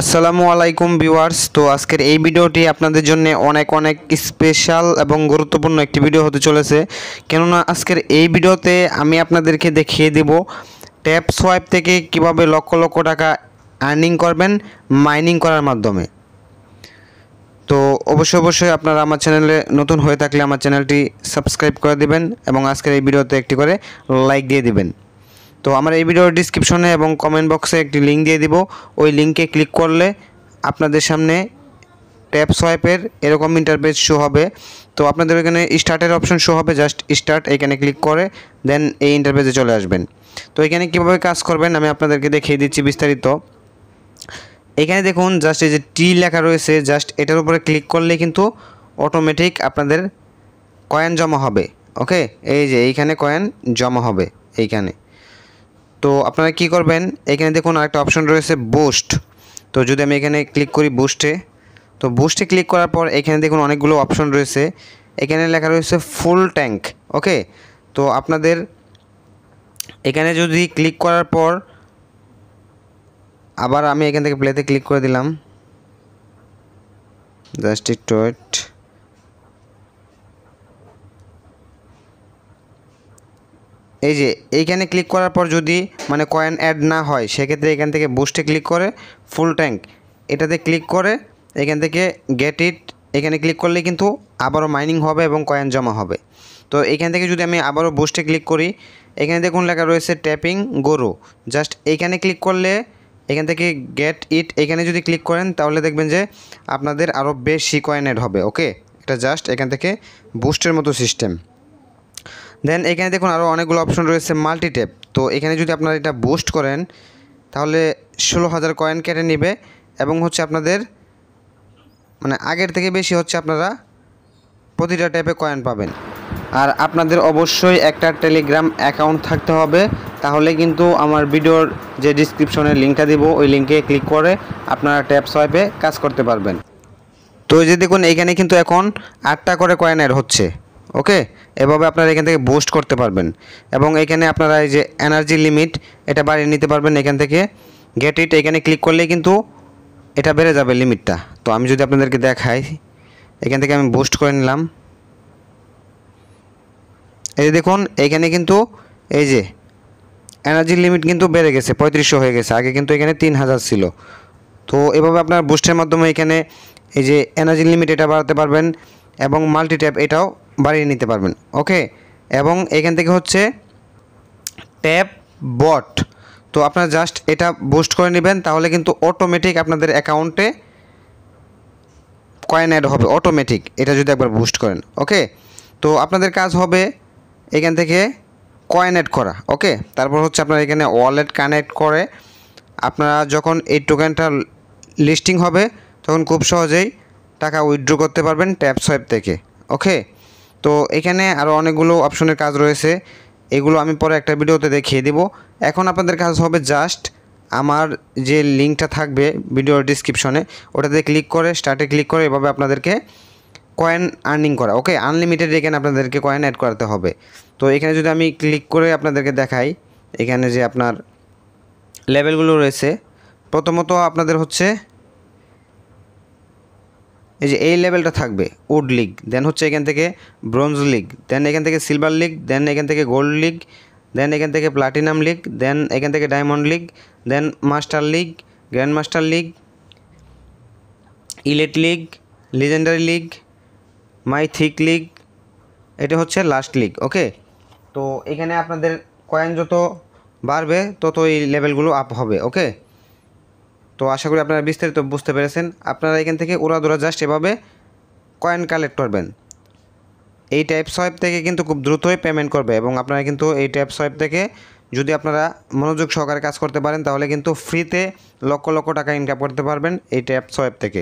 আসসালামু আলাইকুম ভিউয়ার্স তো আজকের এই ভিডিওটি আপনাদের জন্য অনেক অনেক স্পেশাল এবং গুরুত্বপূর্ণ একটি ভিডিও হতে চলেছে কেননা আজকের এই ভিডিওতে আমি আপনাদেরকে দেখিয়ে দেব ট্যাপ সোয়াইপ থেকে কিভাবে লক্ষ লক্ষ টাকা আর্নিং করবেন মাইনিং করার মাধ্যমে তো অবশ্যই অবশ্যই আপনারা আমার চ্যানেলে নতুন হয়ে থাকলে আমার চ্যানেলটি সাবস্ক্রাইব করে দিবেন এবং আজকের এই ভিডিওতে একটি করে লাইক দিয়ে দিবেন তো আমার এই ভিডিওর ডিসক্রিপশনে এবং কমেন্ট বক্সে একটি লিঙ্ক দিয়ে দিব ওই লিঙ্কে ক্লিক করলে আপনাদের সামনে ট্যাপ সোয়াইপের এরকম ইন্টারপেজ শো হবে তো আপনাদের ওইখানে স্টার্টের অপশন শো হবে জাস্ট স্টার্ট এখানে ক্লিক করে দেন এই ইন্টারপেজে চলে আসবেন তো এখানে কিভাবে কাজ করবেন আমি আপনাদেরকে দেখিয়ে দিচ্ছি বিস্তারিত এখানে দেখুন জাস্ট এই যে টি লেখা রয়েছে জাস্ট এটার উপরে ক্লিক করলে কিন্তু অটোমেটিক আপনাদের কয়েন জমা হবে ওকে এই যে এইখানে কয়েন জমা হবে এইখানে তো আপনারা কি করবেন এখানে দেখুন আরেকটা অপশন রয়েছে বুস্ট তো যদি আমি এখানে ক্লিক করি বুস্টে তো বুস্টে ক্লিক করার পর এখানে দেখুন অনেকগুলো অপশন রয়েছে এখানে লেখা রয়েছে ফুল ট্যাঙ্ক ওকে তো আপনাদের এখানে যদি ক্লিক করার পর আবার আমি এখান থেকে প্লেতে ক্লিক করে দিলাম জাস্ট ইট টু ওয়েট এই যে এইখানে ক্লিক করার পর যদি মানে কয়েন অ্যাড না হয় সেক্ষেত্রে এখান থেকে বুস্টে ক্লিক করে ফুল ট্যাঙ্ক এটাতে ক্লিক করে এখান থেকে গেট ইট এখানে ক্লিক করলে কিন্তু আবারও মাইনিং হবে এবং কয়েন জমা হবে তো এখান থেকে যদি আমি আবারও বুস্টে ক্লিক করি এখানে দেখুন লেখা রয়েছে ট্যাপিং গরু জাস্ট এইখানে ক্লিক করলে এখান থেকে গেট ইট এখানে যদি ক্লিক করেন তাহলে দেখবেন যে আপনাদের আরও বেশি কয়েন অ্যাড হবে ওকে এটা জাস্ট এখান থেকে বুস্টের মতো সিস্টেম দেন এখানে দেখুন আরও অনেকগুলো অপশন রয়েছে মাল্টিটেপ তো এখানে যদি আপনারা এটা বুস্ট করেন তাহলে ষোলো হাজার কয়েন কেটে নেবে এবং হচ্ছে আপনাদের মানে আগের থেকে বেশি হচ্ছে আপনারা প্রতিটা ট্যাপে কয়েন পাবেন আর আপনাদের অবশ্যই একটা টেলিগ্রাম অ্যাকাউন্ট থাকতে হবে তাহলে কিন্তু আমার ভিডিওর যে ডিসক্রিপশনে লিঙ্কটা দিব ওই লিঙ্কে ক্লিক করে আপনারা ট্যাপ সোয়াইপে কাজ করতে পারবেন তো যে দেখুন এখানে কিন্তু এখন আটটা করে কয়েন এর হচ্ছে ওকে এভাবে আপনারা এখান থেকে বুস্ট করতে পারবেন এবং এখানে আপনারা এই যে এনার্জি লিমিট এটা বাড়িয়ে নিতে পারবেন এখান থেকে গেট ইট এখানে ক্লিক করলেই কিন্তু এটা বেড়ে যাবে লিমিটটা তো আমি যদি আপনাদেরকে দেখাই এখান থেকে আমি বুস্ট করে নিলাম এই দেখুন এখানে কিন্তু এই যে এনার্জি লিমিট কিন্তু বেড়ে গেছে পঁয়ত্রিশশো হয়ে গেছে আগে কিন্তু এখানে তিন হাজার ছিল তো এভাবে আপনার বুস্টের মাধ্যমে এখানে এই যে এনার্জি লিমিট এটা বাড়াতে পারবেন এবং মাল্টি ট্যাপ এটাও বাড়িয়ে নিতে পারবেন ওকে এবং এখান থেকে হচ্ছে ট্যাপ বট তো আপনারা জাস্ট এটা বুস্ট করে নেবেন তাহলে কিন্তু অটোমেটিক আপনাদের অ্যাকাউন্টে কয়েন অ্যাড হবে অটোমেটিক এটা যদি একবার বুস্ট করেন ওকে তো আপনাদের কাজ হবে এখান থেকে কয়েন অ্যাড করা ওকে তারপর হচ্ছে আপনার এখানে ওয়ালেট কানেক্ট করে আপনারা যখন এই টোকেনটা লিস্টিং হবে তখন খুব সহজেই টাকা উইথড্র করতে পারবেন ট্যাপ সোয়েপ থেকে ওকে তো এখানে আরও অনেকগুলো অপশনের কাজ রয়েছে এগুলো আমি পরে একটা ভিডিওতে দেখিয়ে দেবো এখন আপনাদের কাজ হবে জাস্ট আমার যে লিঙ্কটা থাকবে ভিডিওর ডিসক্রিপশনে ওটাতে ক্লিক করে স্টার্টে ক্লিক করে এভাবে আপনাদেরকে কয়েন আর্নিং করা ওকে আনলিমিটেড এখানে আপনাদেরকে কয়েন অ্যাড করাতে হবে তো এখানে যদি আমি ক্লিক করে আপনাদেরকে দেখাই এখানে যে আপনার লেভেলগুলো রয়েছে প্রথমত আপনাদের হচ্ছে এই যে এই লেভেলটা থাকবে উড লিগ দেন হচ্ছে এখান থেকে ব্রোঞ্জ লিগ দেন এখান থেকে সিলভার লিগ দেন এখান থেকে গোল্ড লিগ দেন এখান থেকে প্লাটিনাম লিগ দেন এখান থেকে ডায়মন্ড লিগ দেন master league grand master league elite league legendary league mythic league এটা হচ্ছে লাস্ট লিগ ওকে তো এখানে আপনাদের কয়েন যত বাড়বে তত এই লেভেলগুলো আপ হবে ওকে তো আশা করি আপনারা বিস্তারিত বুঝতে পেরেছেন আপনারা এখান থেকে দৌড়া জাস্ট এভাবে কয়েন কালেক্ট করবেন এই টাইপ সোয়েব থেকে কিন্তু খুব দ্রুতই পেমেন্ট করবে এবং আপনারা কিন্তু এই টাইপ সোয়েব থেকে যদি আপনারা মনোযোগ সহকারে কাজ করতে পারেন তাহলে কিন্তু ফ্রিতে লক্ষ লক্ষ টাকা ইনকাম করতে পারবেন এই টাইপ সোয়েব থেকে